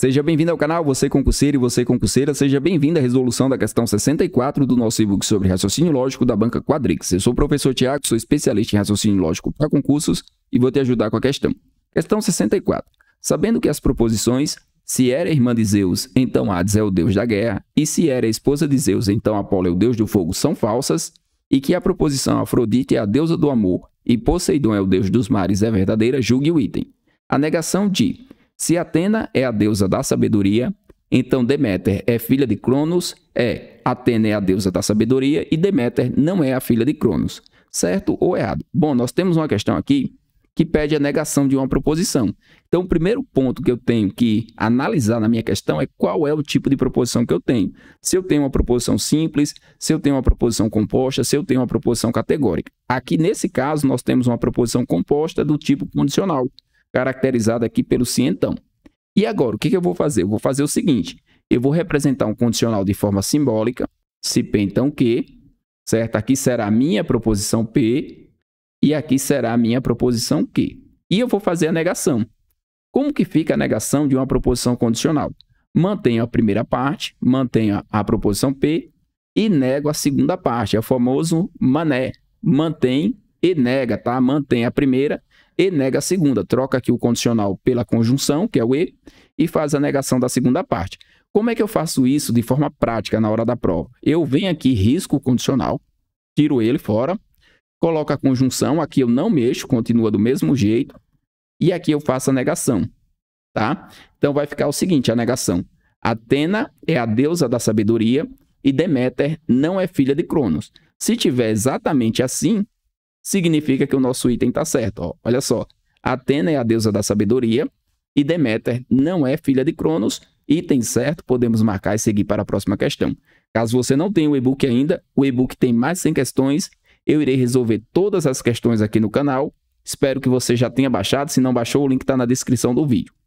Seja bem-vindo ao canal, você concurseiro e você concurseira, seja bem-vindo à resolução da questão 64 do nosso e-book sobre raciocínio lógico da banca Quadrix. Eu sou o professor Tiago, sou especialista em raciocínio lógico para concursos e vou te ajudar com a questão. Questão 64. Sabendo que as proposições, se era irmã de Zeus, então Hades é o deus da guerra, e se era esposa de Zeus, então Apolo é o deus do fogo, são falsas, e que a proposição Afrodite é a deusa do amor e Poseidon é o deus dos mares é verdadeira, julgue o item. A negação de se Atena é a deusa da sabedoria, então Deméter é filha de Cronos, é Atena é a deusa da sabedoria e Deméter não é a filha de Cronos. Certo ou errado? Bom, nós temos uma questão aqui que pede a negação de uma proposição. Então, o primeiro ponto que eu tenho que analisar na minha questão é qual é o tipo de proposição que eu tenho. Se eu tenho uma proposição simples, se eu tenho uma proposição composta, se eu tenho uma proposição categórica. Aqui, nesse caso, nós temos uma proposição composta do tipo condicional caracterizado aqui pelo se então. E agora, o que, que eu vou fazer? Eu vou fazer o seguinte, eu vou representar um condicional de forma simbólica, se P então Q, certo? Aqui será a minha proposição P e aqui será a minha proposição Q. E eu vou fazer a negação. Como que fica a negação de uma proposição condicional? Mantenho a primeira parte, mantenho a proposição P e nego a segunda parte, é o famoso mané. Mantém e nega, tá? Mantém a primeira e nega a segunda. Troca aqui o condicional pela conjunção, que é o e, e faz a negação da segunda parte. Como é que eu faço isso de forma prática na hora da prova? Eu venho aqui, risco o condicional, tiro ele fora, coloco a conjunção, aqui eu não mexo, continua do mesmo jeito, e aqui eu faço a negação, tá? Então vai ficar o seguinte, a negação. Atena é a deusa da sabedoria e Deméter não é filha de Cronos. Se tiver exatamente assim, significa que o nosso item está certo. Ó, olha só, Atena é a deusa da sabedoria e Deméter não é filha de Cronos. Item certo, podemos marcar e seguir para a próxima questão. Caso você não tenha o e-book ainda, o e-book tem mais 100 questões. Eu irei resolver todas as questões aqui no canal. Espero que você já tenha baixado. Se não baixou, o link está na descrição do vídeo.